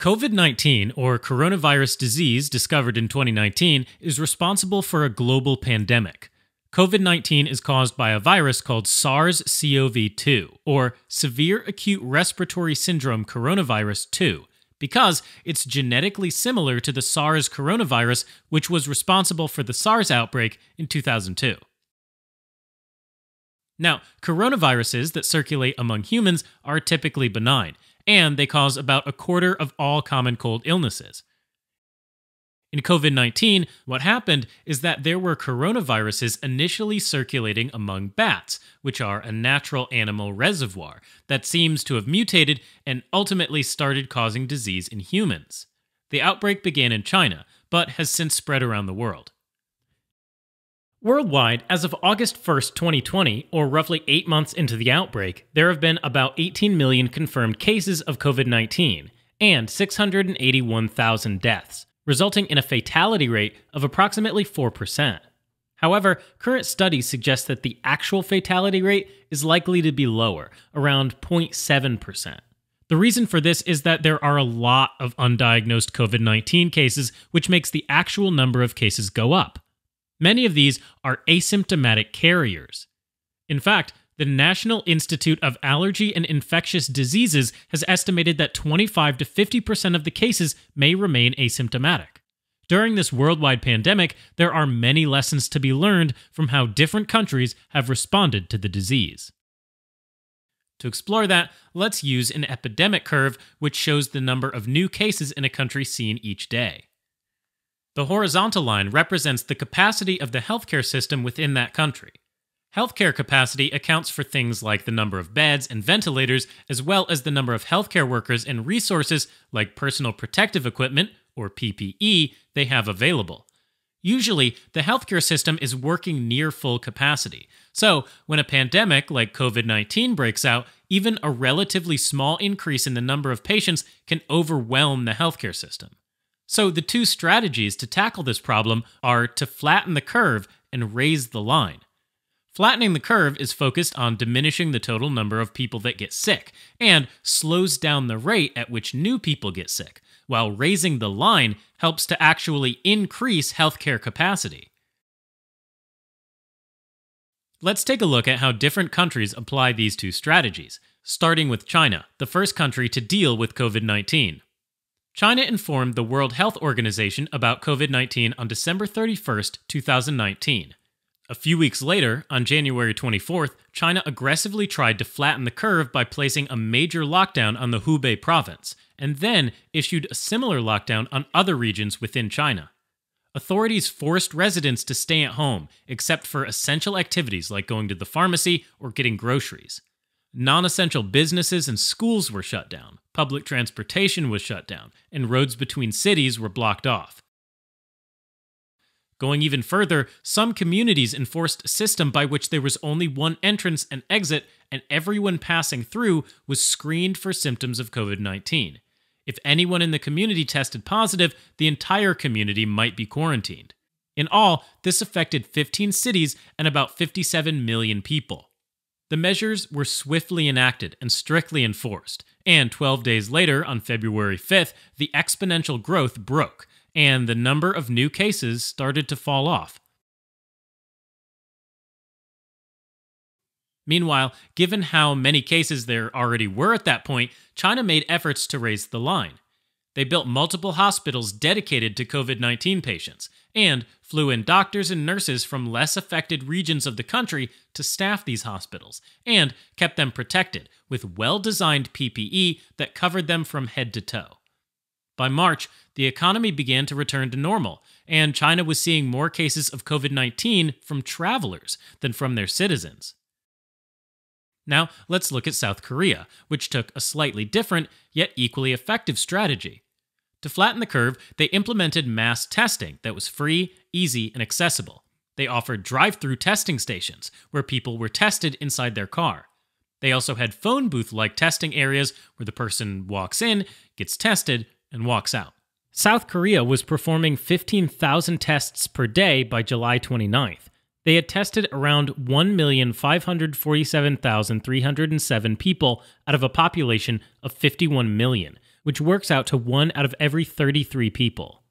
COVID 19, or coronavirus disease discovered in 2019, is responsible for a global pandemic. COVID 19 is caused by a virus called SARS CoV 2, or Severe Acute Respiratory Syndrome Coronavirus 2, because it's genetically similar to the SARS coronavirus, which was responsible for the SARS outbreak in 2002. Now, coronaviruses that circulate among humans are typically benign and they cause about a quarter of all common cold illnesses. In COVID 19, what happened is that there were coronaviruses initially circulating among bats, which are a natural animal reservoir that seems to have mutated and ultimately started causing disease in humans. The outbreak began in China, but has since spread around the world. Worldwide, as of August 1, 2020, or roughly eight months into the outbreak, there have been about 18 million confirmed cases of COVID 19 and 681,000 deaths, resulting in a fatality rate of approximately 4%. However, current studies suggest that the actual fatality rate is likely to be lower, around 0.7%. The reason for this is that there are a lot of undiagnosed COVID 19 cases, which makes the actual number of cases go up. Many of these are asymptomatic carriers. In fact, the National Institute of Allergy and Infectious Diseases has estimated that 25 to 50% of the cases may remain asymptomatic. During this worldwide pandemic, there are many lessons to be learned from how different countries have responded to the disease. To explore that, let's use an epidemic curve, which shows the number of new cases in a country seen each day. The horizontal line represents the capacity of the healthcare system within that country. Healthcare capacity accounts for things like the number of beds and ventilators, as well as the number of healthcare workers and resources like personal protective equipment, or PPE, they have available. Usually, the healthcare system is working near full capacity. So, when a pandemic like COVID 19 breaks out, even a relatively small increase in the number of patients can overwhelm the healthcare system. So the two strategies to tackle this problem are to flatten the curve and raise the line. Flattening the curve is focused on diminishing the total number of people that get sick and slows down the rate at which new people get sick, while raising the line helps to actually increase healthcare capacity. Let's take a look at how different countries apply these two strategies, starting with China, the first country to deal with COVID 19. China informed the World Health Organization about COVID 19 on December 31, 2019. A few weeks later, on January 24th, China aggressively tried to flatten the curve by placing a major lockdown on the Hubei province, and then issued a similar lockdown on other regions within China. Authorities forced residents to stay at home, except for essential activities like going to the pharmacy or getting groceries. Non essential businesses and schools were shut down, public transportation was shut down, and roads between cities were blocked off. Going even further, some communities enforced a system by which there was only one entrance and exit, and everyone passing through was screened for symptoms of COVID 19. If anyone in the community tested positive, the entire community might be quarantined. In all, this affected 15 cities and about 57 million people. The measures were swiftly enacted and strictly enforced, and 12 days later, on February 5th, the exponential growth broke, and the number of new cases started to fall off. Meanwhile, given how many cases there already were at that point, China made efforts to raise the line. They built multiple hospitals dedicated to COVID 19 patients and flew in doctors and nurses from less affected regions of the country to staff these hospitals and kept them protected with well designed PPE that covered them from head to toe. By March, the economy began to return to normal, and China was seeing more cases of COVID 19 from travelers than from their citizens. Now, let's look at South Korea, which took a slightly different, yet equally effective strategy. To flatten the curve, they implemented mass testing that was free, easy, and accessible. They offered drive through testing stations where people were tested inside their car. They also had phone booth like testing areas where the person walks in, gets tested, and walks out. South Korea was performing 15,000 tests per day by July 29th. They had tested around 1,547,307 people out of a population of 51 million, which works out to 1 out of every 33 people.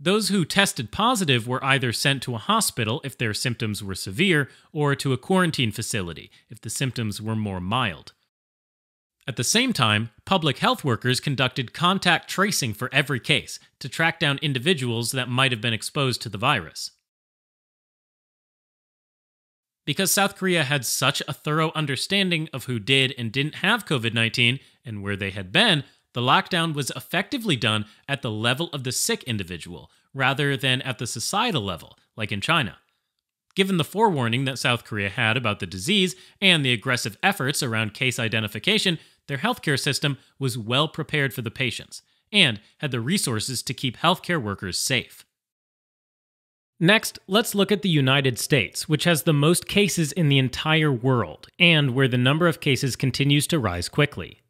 Those who tested positive were either sent to a hospital if their symptoms were severe, or to a quarantine facility if the symptoms were more mild. At the same time, public health workers conducted contact tracing for every case to track down individuals that might have been exposed to the virus. Because South Korea had such a thorough understanding of who did and didn't have COVID 19 and where they had been, the lockdown was effectively done at the level of the sick individual rather than at the societal level, like in China. Given the forewarning that South Korea had about the disease and the aggressive efforts around case identification, their healthcare system was well prepared for the patients and had the resources to keep healthcare workers safe. Next, let's look at the United States, which has the most cases in the entire world, and where the number of cases continues to rise quickly.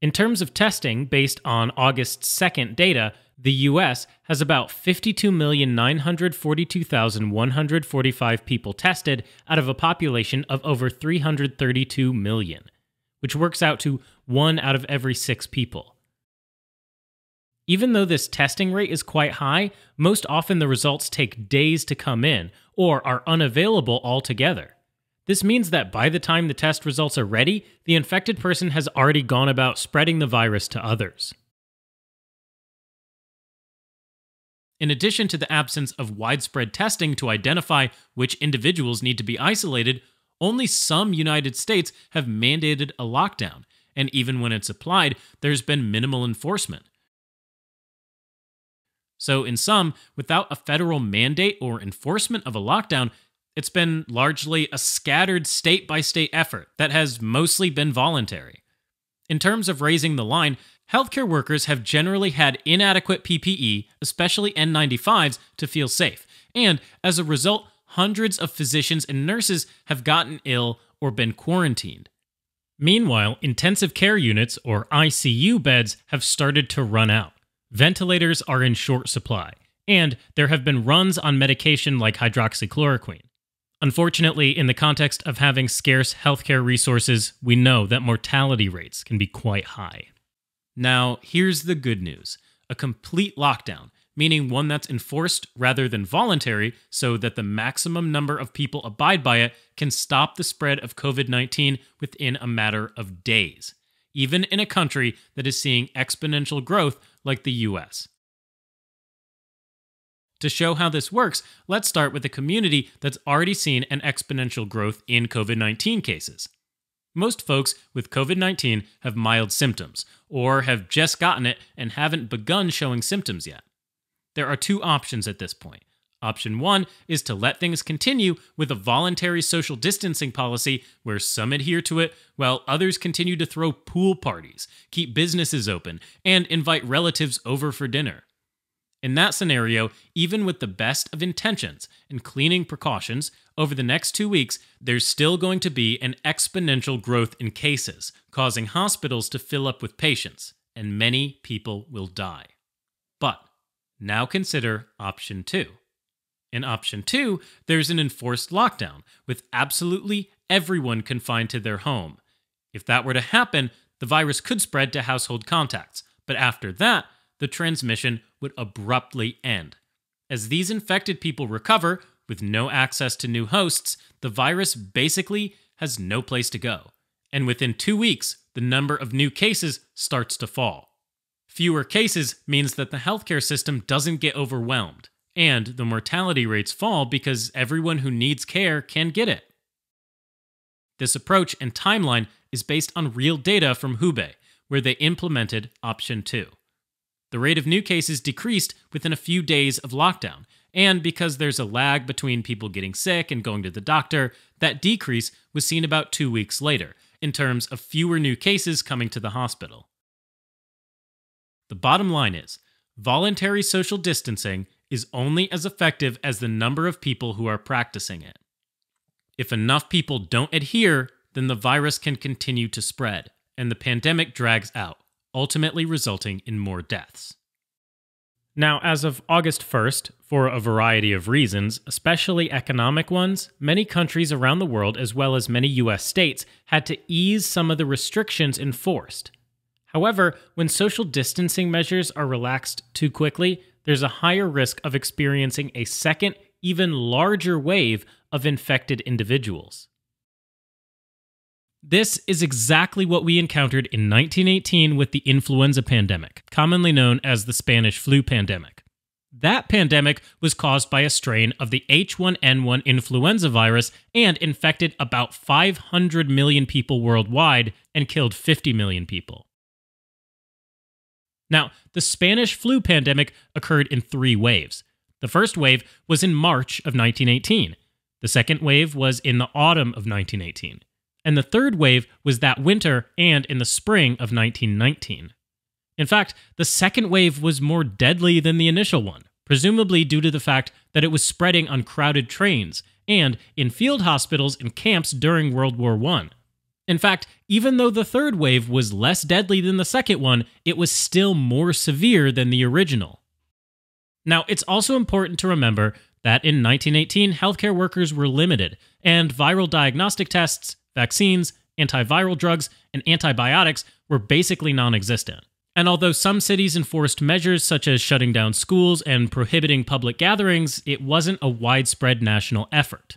In terms of testing, based on August 2nd data, the US has about 52,942,145 people tested out of a population of over 332 million, which works out to 1 out of every 6 people. Even though this testing rate is quite high, most often the results take days to come in or are unavailable altogether. This means that by the time the test results are ready, the infected person has already gone about spreading the virus to others. In addition to the absence of widespread testing to identify which individuals need to be isolated, only some United States have mandated a lockdown, and even when it's applied, there's been minimal enforcement. So, in sum, without a federal mandate or enforcement of a lockdown, it's been largely a scattered state by state effort that has mostly been voluntary. In terms of raising the line, healthcare workers have generally had inadequate PPE, especially N95s, to feel safe. And as a result, hundreds of physicians and nurses have gotten ill or been quarantined. Meanwhile, intensive care units, or ICU beds, have started to run out. Ventilators are in short supply, and there have been runs on medication like hydroxychloroquine. Unfortunately, in the context of having scarce healthcare resources, we know that mortality rates can be quite high. Now, here's the good news a complete lockdown, meaning one that's enforced rather than voluntary, so that the maximum number of people abide by it, can stop the spread of COVID 19 within a matter of days, even in a country that is seeing exponential growth like the US. To show how this works, let's start with a community that's already seen an exponential growth in COVID 19 cases. Most folks with COVID 19 have mild symptoms, or have just gotten it and haven't begun showing symptoms yet. There are two options at this point Option one is to let things continue with a voluntary social distancing policy where some adhere to it while others continue to throw pool parties, keep businesses open, and invite relatives over for dinner. In that scenario, even with the best of intentions and cleaning precautions, over the next two weeks, there's still going to be an exponential growth in cases, causing hospitals to fill up with patients, and many people will die. But now consider option two in option two, there's an enforced lockdown, with absolutely everyone confined to their home. If that were to happen, the virus could spread to household contacts, but after that, the transmission would abruptly end. As these infected people recover, with no access to new hosts, the virus basically has no place to go. And within two weeks, the number of new cases starts to fall. Fewer cases means that the healthcare system doesn't get overwhelmed and the mortality rates fall because everyone who needs care can get it. This approach and timeline is based on real data from Hubei, where they implemented option 2. The rate of new cases decreased within a few days of lockdown, and because there's a lag between people getting sick and going to the doctor, that decrease was seen about two weeks later, in terms of fewer new cases coming to the hospital. The bottom line is voluntary social distancing is only as effective as the number of people who are practicing it. If enough people don't adhere, then the virus can continue to spread, and the pandemic drags out, ultimately resulting in more deaths. Now, as of August 1st, for a variety of reasons, especially economic ones, many countries around the world, as well as many US states, had to ease some of the restrictions enforced. However, when social distancing measures are relaxed too quickly, there's a higher risk of experiencing a second, even larger wave of infected individuals. This is exactly what we encountered in 1918 with the influenza pandemic, commonly known as the Spanish flu pandemic. That pandemic was caused by a strain of the H1N1 influenza virus and infected about 500 million people worldwide and killed 50 million people. Now, the Spanish flu pandemic occurred in three waves. The first wave was in March of 1918. The second wave was in the autumn of 1918. And the third wave was that winter and in the spring of 1919. In fact, the second wave was more deadly than the initial one, presumably due to the fact that it was spreading on crowded trains and in field hospitals and camps during World War I. In fact, even though the third wave was less deadly than the second one, it was still more severe than the original. Now, it's also important to remember that in 1918, healthcare workers were limited, and viral diagnostic tests, vaccines, antiviral drugs, and antibiotics were basically non existent. And although some cities enforced measures such as shutting down schools and prohibiting public gatherings, it wasn't a widespread national effort.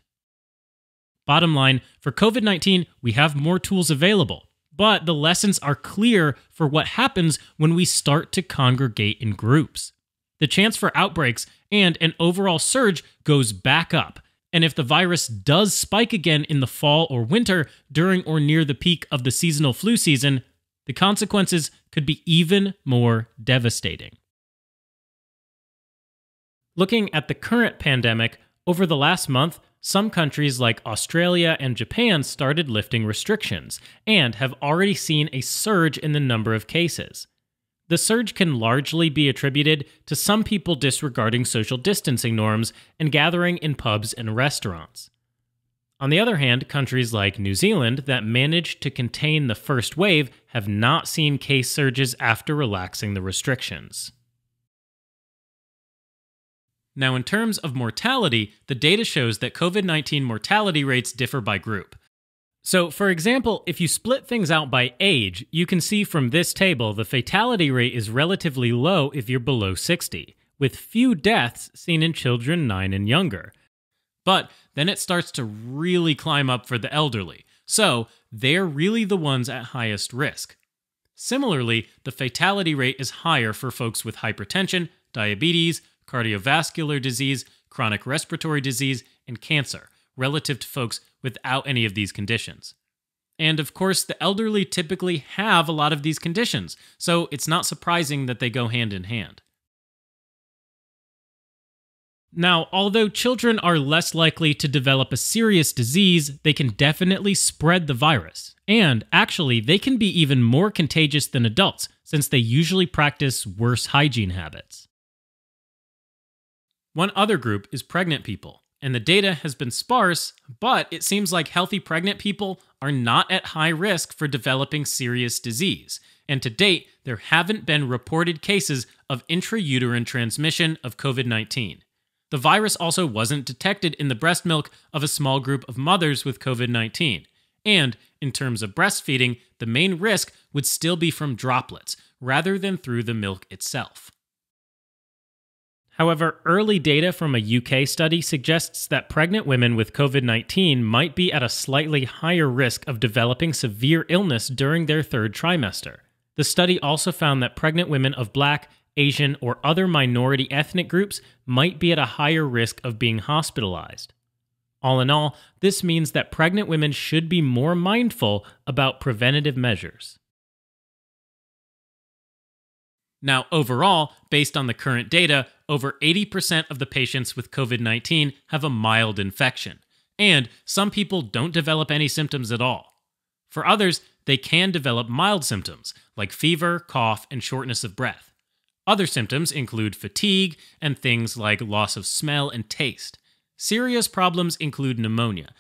Bottom line, for COVID 19, we have more tools available, but the lessons are clear for what happens when we start to congregate in groups. The chance for outbreaks and an overall surge goes back up. And if the virus does spike again in the fall or winter during or near the peak of the seasonal flu season, the consequences could be even more devastating. Looking at the current pandemic, over the last month, some countries like Australia and Japan started lifting restrictions and have already seen a surge in the number of cases. The surge can largely be attributed to some people disregarding social distancing norms and gathering in pubs and restaurants. On the other hand, countries like New Zealand that managed to contain the first wave have not seen case surges after relaxing the restrictions. Now, in terms of mortality, the data shows that COVID 19 mortality rates differ by group. So, for example, if you split things out by age, you can see from this table the fatality rate is relatively low if you're below 60, with few deaths seen in children 9 and younger. But then it starts to really climb up for the elderly, so they're really the ones at highest risk. Similarly, the fatality rate is higher for folks with hypertension, diabetes, cardiovascular disease, chronic respiratory disease, and cancer relative to folks without any of these conditions. And of course, the elderly typically have a lot of these conditions, so it's not surprising that they go hand in hand. Now, although children are less likely to develop a serious disease, they can definitely spread the virus. And actually, they can be even more contagious than adults, since they usually practice worse hygiene habits. One other group is pregnant people, and the data has been sparse, but it seems like healthy pregnant people are not at high risk for developing serious disease. And to date, there haven't been reported cases of intrauterine transmission of COVID 19. The virus also wasn't detected in the breast milk of a small group of mothers with COVID 19. And in terms of breastfeeding, the main risk would still be from droplets rather than through the milk itself. However, early data from a UK study suggests that pregnant women with COVID 19 might be at a slightly higher risk of developing severe illness during their third trimester. The study also found that pregnant women of Black, Asian, or other minority ethnic groups might be at a higher risk of being hospitalized. All in all, this means that pregnant women should be more mindful about preventative measures. Now, overall, based on the current data, over 80% of the patients with COVID 19 have a mild infection, and some people don't develop any symptoms at all. For others, they can develop mild symptoms like fever, cough, and shortness of breath. Other symptoms include fatigue and things like loss of smell and taste. Serious problems include pneumonia.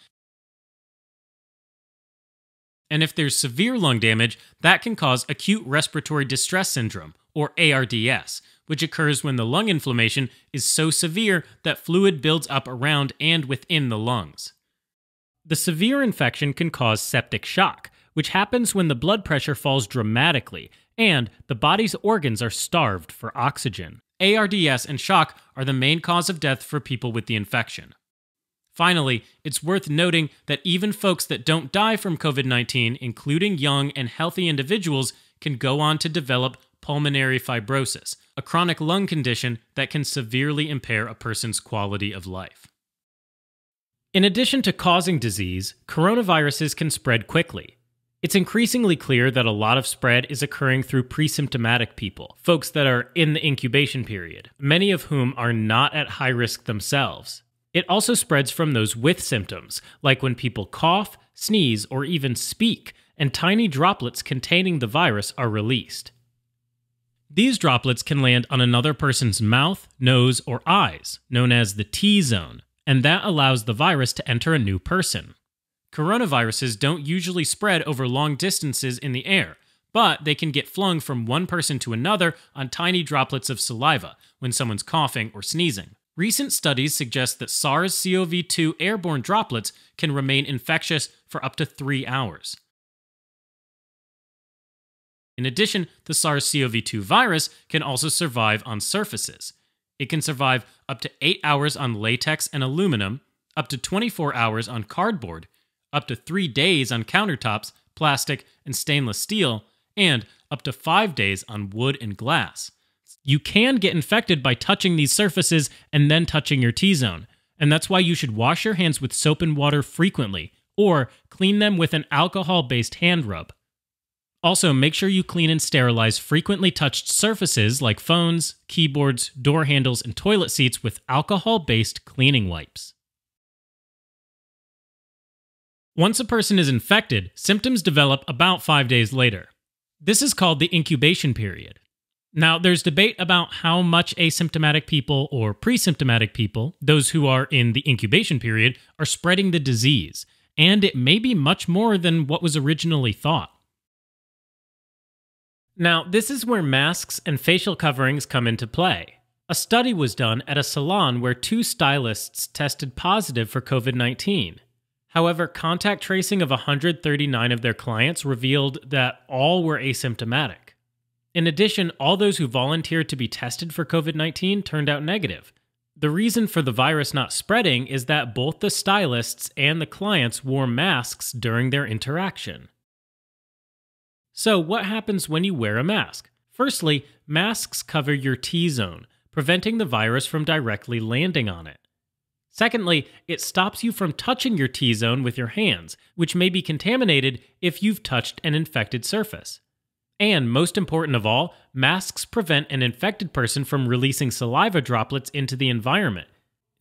And if there's severe lung damage, that can cause acute respiratory distress syndrome, or ARDS, which occurs when the lung inflammation is so severe that fluid builds up around and within the lungs. The severe infection can cause septic shock, which happens when the blood pressure falls dramatically and the body's organs are starved for oxygen. ARDS and shock are the main cause of death for people with the infection. Finally, it's worth noting that even folks that don't die from COVID 19, including young and healthy individuals, can go on to develop pulmonary fibrosis, a chronic lung condition that can severely impair a person's quality of life. In addition to causing disease, coronaviruses can spread quickly. It's increasingly clear that a lot of spread is occurring through presymptomatic people, folks that are in the incubation period, many of whom are not at high risk themselves. It also spreads from those with symptoms, like when people cough, sneeze, or even speak, and tiny droplets containing the virus are released. These droplets can land on another person's mouth, nose, or eyes, known as the T zone, and that allows the virus to enter a new person. Coronaviruses don't usually spread over long distances in the air, but they can get flung from one person to another on tiny droplets of saliva when someone's coughing or sneezing. Recent studies suggest that SARS CoV 2 airborne droplets can remain infectious for up to three hours. In addition, the SARS CoV 2 virus can also survive on surfaces. It can survive up to 8 hours on latex and aluminum, up to 24 hours on cardboard, up to 3 days on countertops, plastic, and stainless steel, and up to 5 days on wood and glass. You can get infected by touching these surfaces and then touching your T zone, and that's why you should wash your hands with soap and water frequently, or clean them with an alcohol based hand rub. Also, make sure you clean and sterilize frequently touched surfaces like phones, keyboards, door handles, and toilet seats with alcohol based cleaning wipes. Once a person is infected, symptoms develop about five days later. This is called the incubation period. Now, there's debate about how much asymptomatic people or presymptomatic people, those who are in the incubation period, are spreading the disease, and it may be much more than what was originally thought. Now, this is where masks and facial coverings come into play. A study was done at a salon where two stylists tested positive for COVID 19. However, contact tracing of 139 of their clients revealed that all were asymptomatic. In addition, all those who volunteered to be tested for COVID 19 turned out negative. The reason for the virus not spreading is that both the stylists and the clients wore masks during their interaction. So, what happens when you wear a mask? Firstly, masks cover your T zone, preventing the virus from directly landing on it. Secondly, it stops you from touching your T zone with your hands, which may be contaminated if you've touched an infected surface. And most important of all, masks prevent an infected person from releasing saliva droplets into the environment,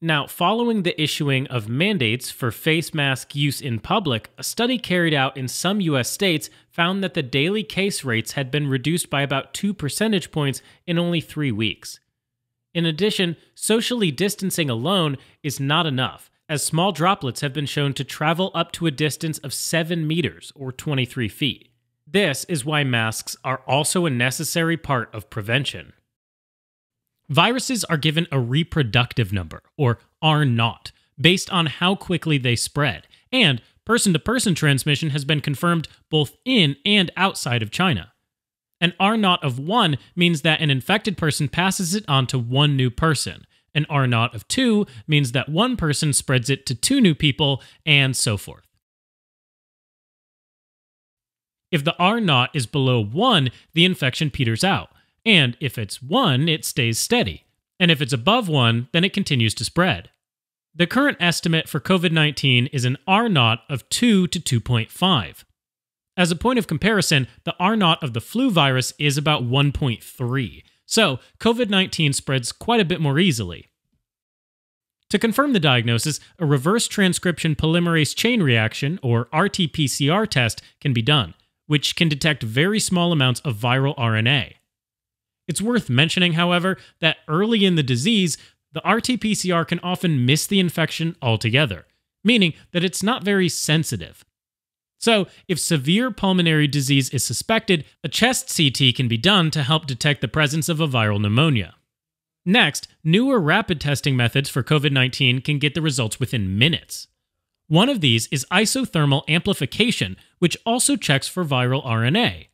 now, following the issuing of mandates for face mask use in public, a study carried out in some US states found that the daily case rates had been reduced by about 2 percentage points in only three weeks. In addition, socially distancing alone is not enough, as small droplets have been shown to travel up to a distance of 7 meters or 23 feet. This is why masks are also a necessary part of prevention. Viruses are given a reproductive number, or R naught, based on how quickly they spread, and person to person transmission has been confirmed both in and outside of China. An R naught of 1 means that an infected person passes it on to one new person. An R naught of 2 means that one person spreads it to two new people, and so forth. If the R naught is below 1, the infection peters out. And if it's 1, it stays steady. And if it's above 1, then it continues to spread. The current estimate for COVID 19 is an R naught of 2 to 2.5. As a point of comparison, the R naught of the flu virus is about 1.3, so COVID 19 spreads quite a bit more easily. To confirm the diagnosis, a reverse transcription polymerase chain reaction, or RT PCR test, can be done, which can detect very small amounts of viral RNA. It's worth mentioning, however, that early in the disease, the RT PCR can often miss the infection altogether, meaning that it's not very sensitive. So, if severe pulmonary disease is suspected, a chest CT can be done to help detect the presence of a viral pneumonia. Next, newer rapid testing methods for COVID 19 can get the results within minutes. One of these is isothermal amplification, which also checks for viral RNA.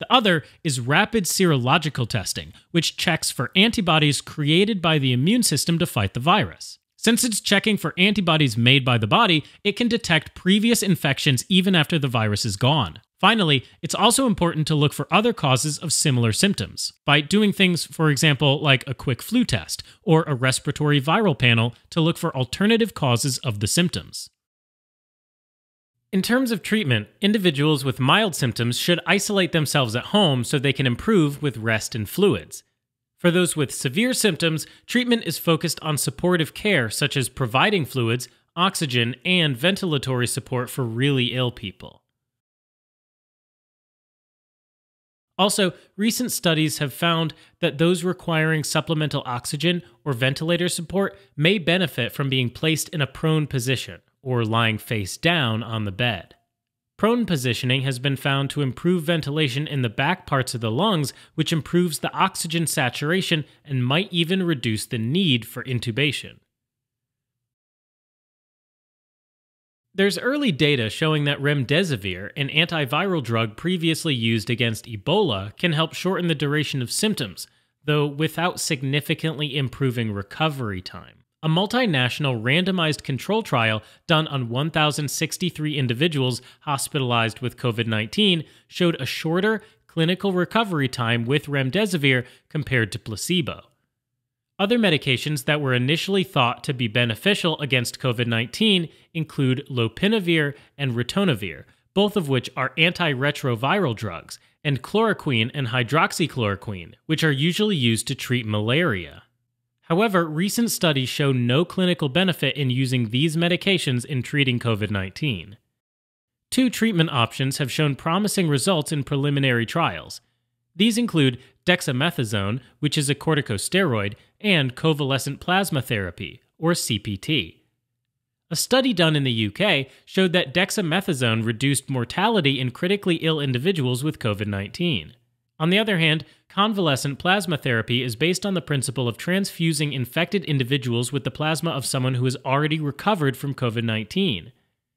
The other is rapid serological testing, which checks for antibodies created by the immune system to fight the virus. Since it's checking for antibodies made by the body, it can detect previous infections even after the virus is gone. Finally, it's also important to look for other causes of similar symptoms by doing things, for example, like a quick flu test or a respiratory viral panel to look for alternative causes of the symptoms. In terms of treatment, individuals with mild symptoms should isolate themselves at home so they can improve with rest and fluids. For those with severe symptoms, treatment is focused on supportive care, such as providing fluids, oxygen, and ventilatory support for really ill people. Also, recent studies have found that those requiring supplemental oxygen or ventilator support may benefit from being placed in a prone position or lying face down on the bed. Prone positioning has been found to improve ventilation in the back parts of the lungs, which improves the oxygen saturation and might even reduce the need for intubation. There's early data showing that remdesivir, an antiviral drug previously used against Ebola, can help shorten the duration of symptoms, though without significantly improving recovery time a multinational randomized control trial done on 1,063 individuals hospitalized with COVID 19 showed a shorter clinical recovery time with remdesivir compared to placebo. Other medications that were initially thought to be beneficial against COVID 19 include lopinavir and ritonavir, both of which are antiretroviral drugs, and chloroquine and hydroxychloroquine, which are usually used to treat malaria. However, recent studies show no clinical benefit in using these medications in treating COVID 19. Two treatment options have shown promising results in preliminary trials. These include dexamethasone, which is a corticosteroid, and convalescent plasma therapy, or CPT. A study done in the UK showed that dexamethasone reduced mortality in critically ill individuals with COVID 19. On the other hand, convalescent plasma therapy is based on the principle of transfusing infected individuals with the plasma of someone who has already recovered from COVID 19.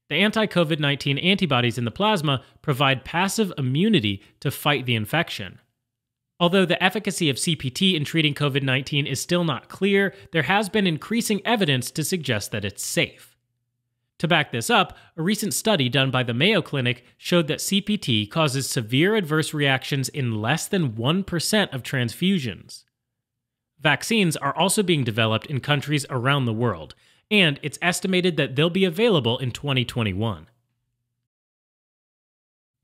The anti COVID 19 antibodies in the plasma provide passive immunity to fight the infection. Although the efficacy of CPT in treating COVID 19 is still not clear, there has been increasing evidence to suggest that it's safe. To back this up, a recent study done by the Mayo Clinic showed that CPT causes severe adverse reactions in less than 1% of transfusions. Vaccines are also being developed in countries around the world, and it's estimated that they'll be available in 2021.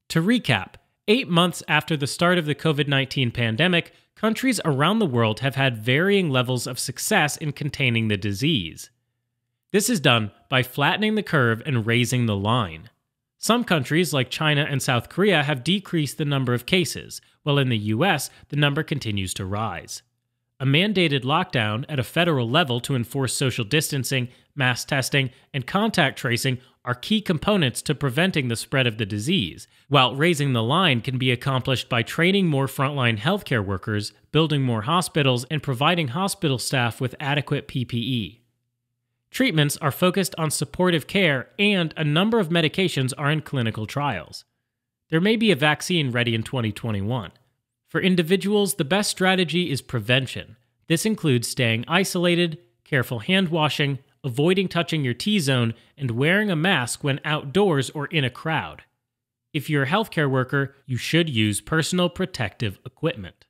To recap, eight months after the start of the COVID 19 pandemic, countries around the world have had varying levels of success in containing the disease. This is done by flattening the curve and raising the line. Some countries, like China and South Korea, have decreased the number of cases, while in the US, the number continues to rise. A mandated lockdown at a federal level to enforce social distancing, mass testing, and contact tracing are key components to preventing the spread of the disease, while raising the line can be accomplished by training more frontline healthcare workers, building more hospitals, and providing hospital staff with adequate PPE. Treatments are focused on supportive care, and a number of medications are in clinical trials. There may be a vaccine ready in 2021. For individuals, the best strategy is prevention. This includes staying isolated, careful hand washing, avoiding touching your T zone, and wearing a mask when outdoors or in a crowd. If you're a healthcare worker, you should use personal protective equipment.